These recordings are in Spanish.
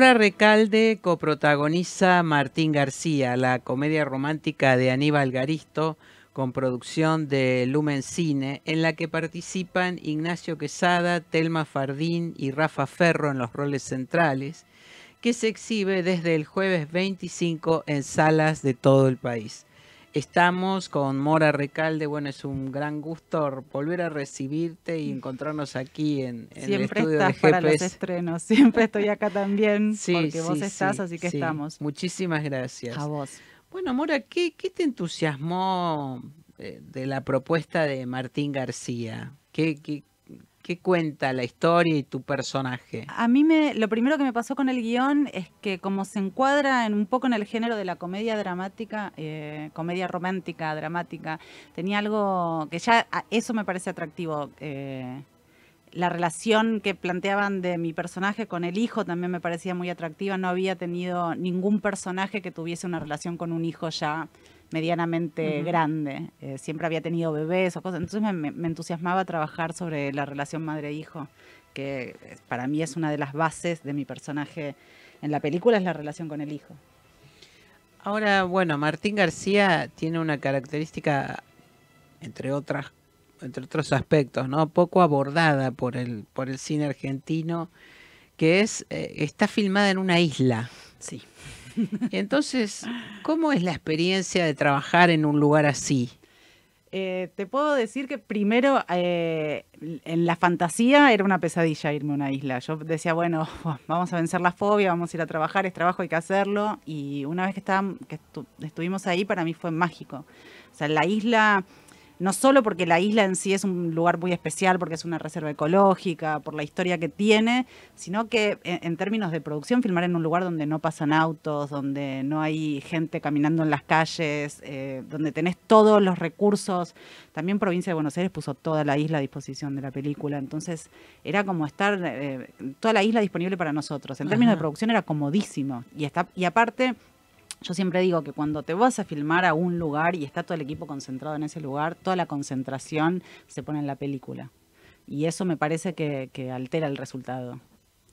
Recalde coprotagoniza Martín García, la comedia romántica de Aníbal Garisto con producción de Lumen Cine, en la que participan Ignacio Quesada, Telma Fardín y Rafa Ferro en los roles centrales, que se exhibe desde el jueves 25 en salas de todo el país. Estamos con Mora Recalde. Bueno, es un gran gusto volver a recibirte y encontrarnos aquí en, el estudio de GPS. para los estrenos. Siempre estoy acá también porque vos estás, así que estamos. Muchísimas gracias. A vos. Bueno, Mora, ¿qué, te entusiasmó eh, de la propuesta de Martín García? ¿Qué, qué, ¿Qué cuenta la historia y tu personaje? A mí me, lo primero que me pasó con el guión es que como se encuadra en, un poco en el género de la comedia dramática, eh, comedia romántica, dramática, tenía algo que ya eso me parece atractivo. Eh, la relación que planteaban de mi personaje con el hijo también me parecía muy atractiva. No había tenido ningún personaje que tuviese una relación con un hijo ya medianamente grande. Eh, siempre había tenido bebés o cosas. Entonces me, entusiasmaba trabajar sobre la relación madre-hijo, que eh, para mí es una de las bases de mi personaje en la película, es la relación con el hijo. Ahora, bueno, Martín García tiene una característica, entre otras, entre otros aspectos, ¿no? Poco abordada por el, por el cine argentino, que es, eh, está filmada en una isla. Sí. Entonces, ¿cómo es la experiencia de trabajar en un lugar así? Eh, te puedo decir que primero eh, en la fantasía era una pesadilla irme a una isla. Yo decía, bueno, vamos a vencer la fobia, vamos a ir a trabajar, es trabajo, hay que hacerlo. Y una vez que, que estuvimos ahí, para mí fue mágico. O sea, la isla no solo porque la isla en sí es un lugar muy especial, porque es una reserva ecológica, por la historia que tiene, sino que eh, en, términos de producción, filmar en un lugar donde no pasan autos, donde no hay gente caminando en las calles, eh, donde tenés todos los recursos. También Provincia de Buenos Aires puso toda la isla a disposición de la película, entonces era como estar eh, toda la isla disponible para nosotros. En términos de producción era comodísimo y, está, y aparte yo siempre digo que cuando te vas a filmar a un lugar y está todo el equipo concentrado en ese lugar, toda la concentración se pone en la película. Y eso me parece que, altera el resultado.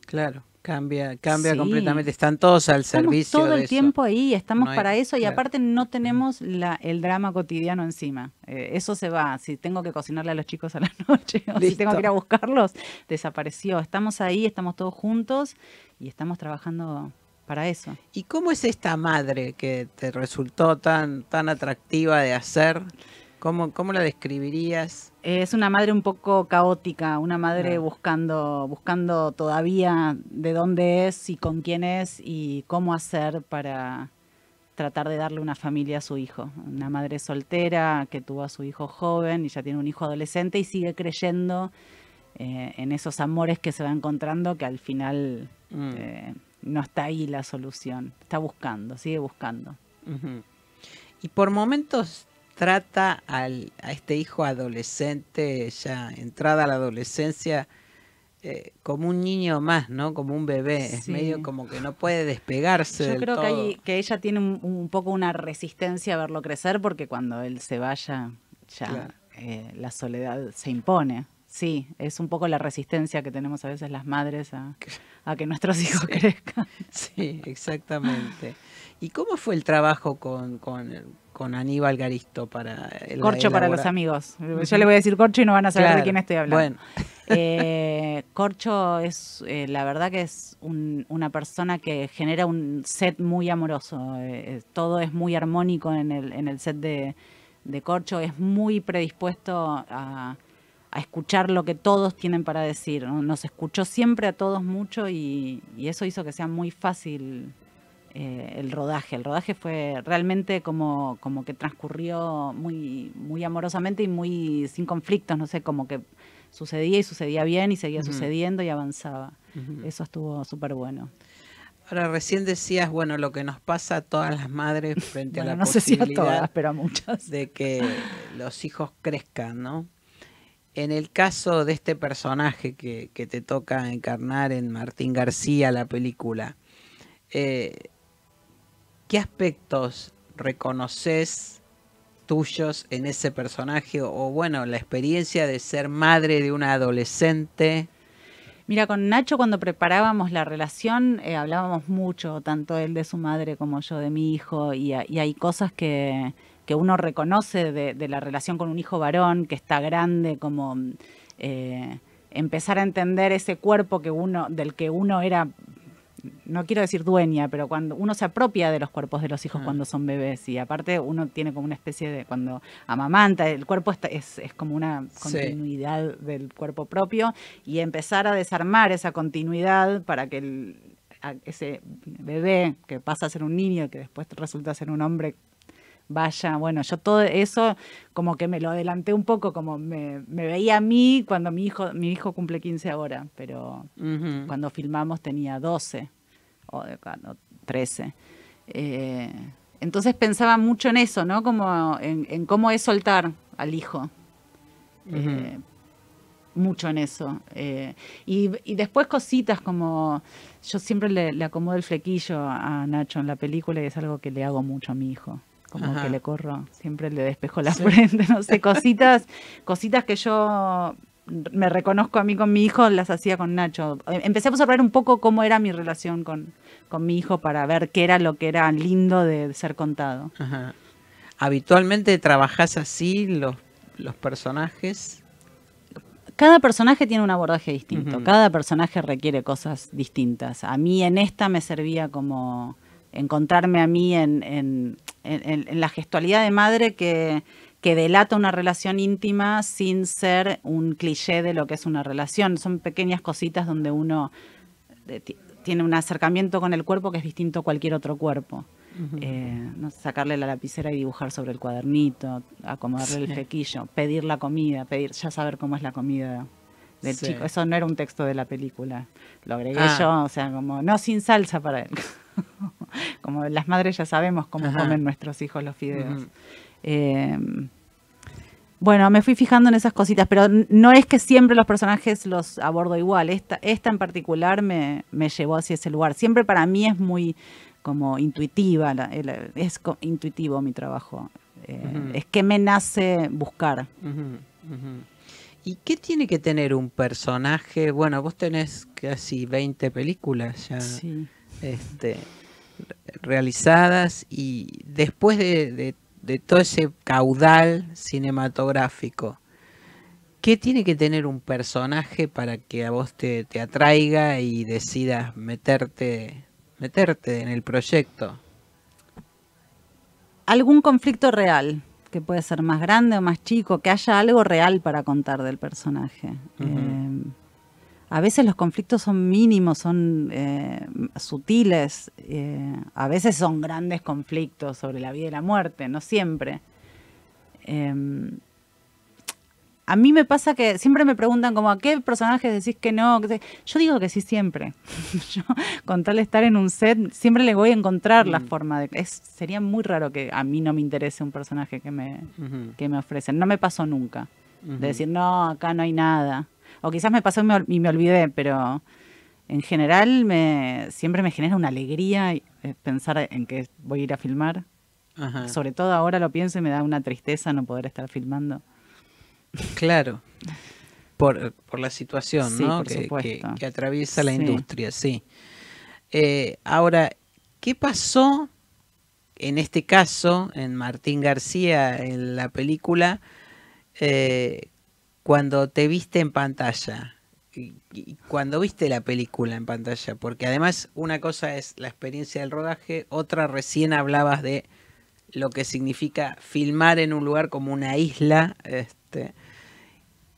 Claro, cambia, cambia completamente. Están todos al estamos servicio. Todo el tiempo ahí, estamos para eso y aparte no tenemos la, el drama cotidiano encima. Eh, eso se va. Si tengo que cocinarle a los chicos a la noche o si tengo que ir a buscarlos, desapareció. Estamos ahí, estamos todos juntos y estamos trabajando para eso. ¿Y cómo es esta madre que te resultó tan, tan atractiva de hacer? ¿Cómo, la describirías? Es una madre un poco caótica, una madre buscando, buscando todavía de dónde es y con quién es y cómo hacer para tratar de darle una familia a su hijo. Una madre soltera que tuvo a su hijo joven y ya tiene un hijo adolescente y sigue creyendo eh, en esos amores que se va encontrando que al final mm. eh, no está ahí la solución, está buscando, sigue buscando. Y por momentos trata a este hijo adolescente, ya entrada a la adolescencia, eh, como un niño más, ¿no? Como un bebé, es medio como que no puede despegarse. Yo creo Que, que, ella tiene un, poco una resistencia a verlo crecer porque cuando él se vaya, ya eh, la soledad se impone. Sí, es un poco la resistencia que tenemos a veces las madres a, que nuestros hijos crezcan. Sí, exactamente. ¿Y cómo fue el trabajo con, con, Aníbal Garisto para el Corcho para los amigos. Yo le voy a decir corcho y no van a saber de quién estoy hablando. Bueno. Eh, corcho es, eh, la verdad que es una persona que genera un set muy amoroso. Eh, todo es muy armónico en el, en el set de Corcho. Es muy predispuesto a a escuchar lo que todos tienen para decir. Nos escuchó siempre a todos mucho y, eso hizo que sea muy fácil eh, el rodaje. El rodaje fue realmente como, como que transcurrió muy, muy amorosamente y muy sin conflictos, no sé, como que sucedía y sucedía bien y seguía sucediendo y avanzaba. Eso estuvo súper bueno. Ahora, recién decías, bueno, lo que nos pasa a todas las madres frente a la no posibilidad sé si a todas, pero a muchas. de que los hijos crezcan, ¿no? En el caso de este personaje que, te toca encarnar en Martín García, la película, eh, ¿qué aspectos reconoces tuyos en ese personaje? O bueno, la experiencia de ser madre de una adolescente. Mira, con Nacho cuando preparábamos la relación eh, hablábamos mucho, tanto él de su madre como yo de mi hijo, y hay cosas que, que uno reconoce de, la relación con un hijo varón que está grande, como eh, empezar a entender ese cuerpo que uno, del que uno era, no quiero decir dueña, pero cuando uno se apropia de los cuerpos de los hijos mm. cuando son bebés y aparte uno tiene como una especie de, cuando amamanta, el cuerpo es, como una continuidad del cuerpo propio y empezar a desarmar esa continuidad para que ese bebé que pasa a ser un niño, y que después resulta ser un hombre vaya, bueno, yo todo eso como que me lo adelanté un poco, como me, veía a mí cuando mi hijo, mi hijo cumple 15 ahora, pero cuando filmamos tenía 12 o 13. Eh, entonces pensaba mucho en eso, ¿no? Como en, cómo es soltar al hijo. Eh, mucho en eso. Eh, y, después cositas como, yo siempre le, acomodo el flequillo a Nacho en la película y es algo que le hago mucho a mi hijo como que le corro, siempre le despejo la frente, no sé, cositas, cositas que yo me reconozco a mí con mi hijo, las hacía con Nacho. Eh, Empecé a observar un poco cómo era mi relación con, mi hijo para ver qué era lo que era lindo de ser contado. ¿Habitualmente trabajas así los, los personajes? cada personaje tiene un abordaje distinto, cada personaje requiere cosas distintas. A mí en esta me servía como encontrarme a mí en, en, la gestualidad de madre que, que delata una relación íntima sin ser un cliché de lo que es una relación. Son pequeñas cositas donde uno eh, tiene un acercamiento con el cuerpo que es distinto a cualquier otro cuerpo. Eh, sacarle la lapicera y dibujar sobre el cuadernito, acomodarle el fequillo, pedir la comida, pedir ya saber cómo es la comida del chico. Eso no era un texto de la película. Lo agregué ah. yo, o sea, como no sin salsa para él. Como las madres ya sabemos cómo comen nuestros hijos los fideos. Em, bueno, me fui fijando en esas cositas, pero no es que siempre los personajes los abordo igual. Esta, esta en particular me, me llevó hacia ese lugar. Siempre para mí es muy como intuitiva, es intuitivo mi trabajo. Eh, es que me nace buscar. ¿Y qué tiene que tener un personaje? Bueno, vos tenés casi 20 películas ya. Sí. Este, realizadas y después de, todo ese caudal cinematográfico, ¿qué tiene que tener un personaje para que a vos te, atraiga y decidas meterte, meterte en el proyecto? Algún conflicto real, que puede ser más grande o más chico, que haya algo real para contar del personaje a veces los conflictos son mínimos, son eh, sutiles, eh, a veces son grandes conflictos sobre la vida y la muerte, no siempre. Em, a mí me pasa que siempre me preguntan como a qué personajes decís que no. Yo digo que sí siempre. Yo, con tal estar en un set, siempre le voy a encontrar la mm. forma de... sería muy raro que a mí no me interese un personaje que me, ofrecen. No me pasó nunca. De decir, no, acá no hay nada. O quizás me pasó y me, olvidé, pero en general me, siempre me genera una alegría eh, pensar en que voy a ir a filmar. Sobre todo ahora lo pienso y me da una tristeza no poder estar filmando. Claro. Por, la situación que, atraviesa la industria, sí. Eh, ahora, ¿qué pasó en este caso, en Martín García, en la película, eh, cuando te viste en pantalla, cuando viste la película en pantalla, porque además una cosa es la experiencia del rodaje, otra recién hablabas de lo que significa filmar en un lugar como una isla, este,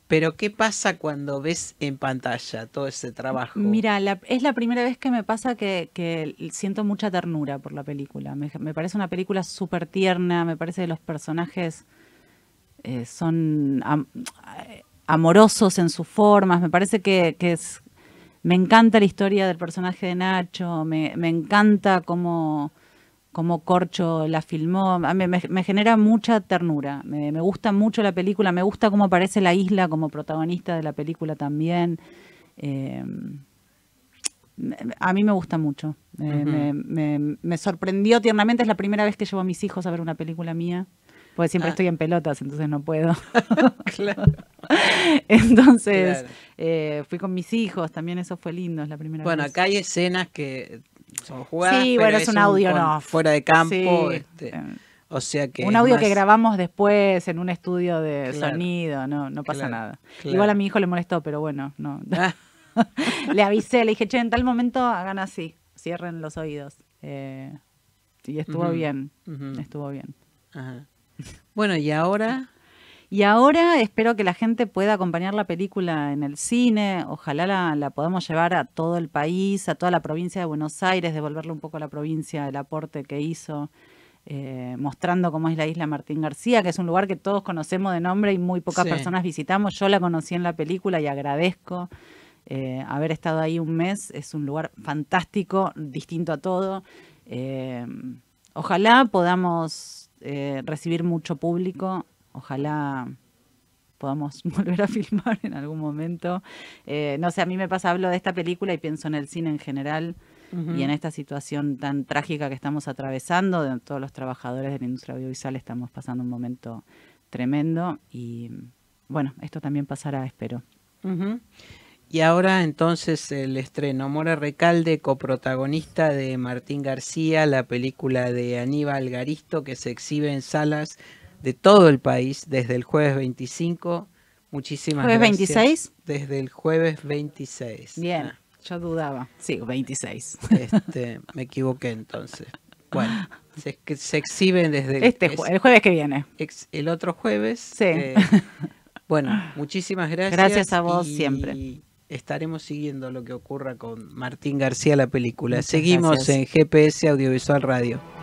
pero ¿qué pasa cuando ves en pantalla todo ese trabajo? Mira, es la primera vez que me pasa que, siento mucha ternura por la película. Me, parece una película súper tierna, me parece que los personajes eh, son amorosos en sus formas. Me parece que, es, me encanta la historia del personaje de Nacho, me, encanta cómo, ...como Corcho la filmó, me, genera mucha ternura, me, gusta mucho la película, me gusta cómo aparece la isla como protagonista de la película también. Eh, a mí me gusta mucho, me, sorprendió tiernamente, es la primera vez que llevo a mis hijos a ver una película mía, porque siempre ah. estoy en pelotas, entonces no puedo. Entonces, eh, fui con mis hijos, también eso fue lindo, es la primera bueno, vez. Bueno, acá hay escenas que son jugadas. Sí, es, un audio Fuera de campo. Este, eh, o sea que un audio que grabamos después en un estudio de sonido, no, no pasa nada. Igual a mi hijo le molestó, pero bueno, no. Ah. le avisé, le dije, che, en tal momento hagan así, cierren los oídos. Eh, y estuvo bien, estuvo bien. Bueno, y ahora y ahora espero que la gente pueda acompañar la película en el cine. Ojalá la, podamos llevar a todo el país, a toda la provincia de Buenos Aires, devolverle un poco a la provincia el aporte que hizo. Eh, mostrando cómo es la isla Martín García, que es un lugar que todos conocemos de nombre y muy pocas personas visitamos. Yo la conocí en la película y agradezco eh, haber estado ahí un mes. Es un lugar fantástico, distinto a todo. Eh, ojalá podamos recibir mucho público ojalá podamos volver a filmar en algún momento. Eh, no sé, a mí me pasa, hablo de esta película y pienso en el cine en general y en esta situación tan trágica que estamos atravesando, de todos los trabajadores de la industria audiovisual estamos pasando un momento tremendo y bueno, esto también pasará, espero. Y ahora entonces el estreno. Mora Recalde, coprotagonista de Martín García, la película de Aníbal Garisto que se exhibe en salas de todo el país desde el jueves 25. Muchísimas ¿Jueves 26? Desde el jueves 26. Bien, ah. yo dudaba. Sí, 26. Este, me equivoqué entonces. Bueno, se, exhiben desde el, este el jueves que viene. el otro jueves. Sí. Eh, bueno, muchísimas gracias. Gracias a vos y siempre. Estaremos siguiendo lo que ocurra con Martín García la película. Seguimos en GPS Audiovisual Radio.